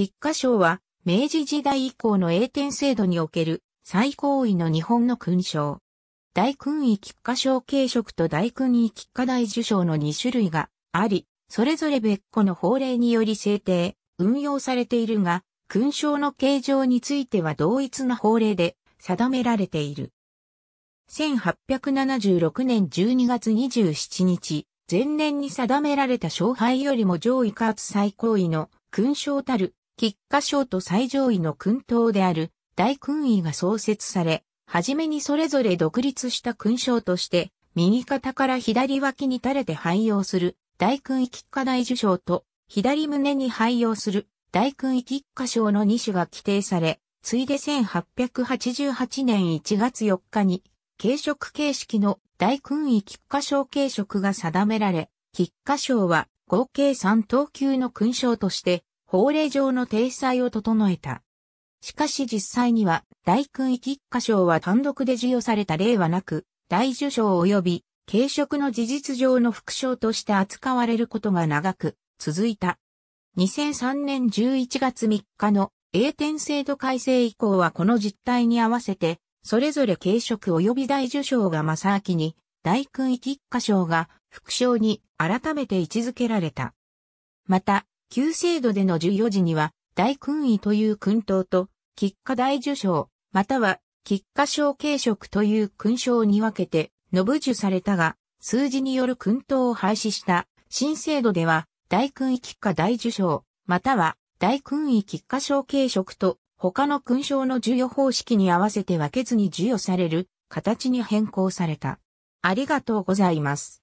菊花賞は、明治時代以降の栄典制度における最高位の日本の勲章。大勲位菊花賞継食と大勲位菊花大受賞の2種類があり、それぞれ別個の法令により制定、運用されているが、勲章の形状については同一な法令で定められている。1876年12月27日、前年に定められた勝敗よりも上位かつ最高位の勲章たる菊花賞と最上位の勲等である大勲位が創設され、はじめにそれぞれ独立した勲章として、右肩から左脇に垂れて廃用する大勲位菊花大受賞と、左胸に廃用する大勲位菊花賞の2種が規定され、ついで1888年1月4日に、軽食形式の大勲位菊花賞軽食が定められ、菊花賞は合計3等級の勲章として、法令上の体裁を整えた。しかし実際には、大勲域一花賞は単独で授与された例はなく、大受賞及び、軽食の事実上の副賞として扱われることが長く、続いた。2003年11月3日の英典制度改正以降はこの実態に合わせて、それぞれ軽食及び大受賞が正明に、大勲域一花賞が副賞に改めて位置づけられた。また、旧制度での授与時には、大勲位という勲等と、喫下大受賞、または、喫下賞継職という勲章に分けて、のぶ受されたが、数字による勲等を廃止した、新制度では、大勲位喫下大受賞、または、大勲位喫下賞継職と、他の勲章の授与方式に合わせて分けずに授与される、形に変更された。ありがとうございます。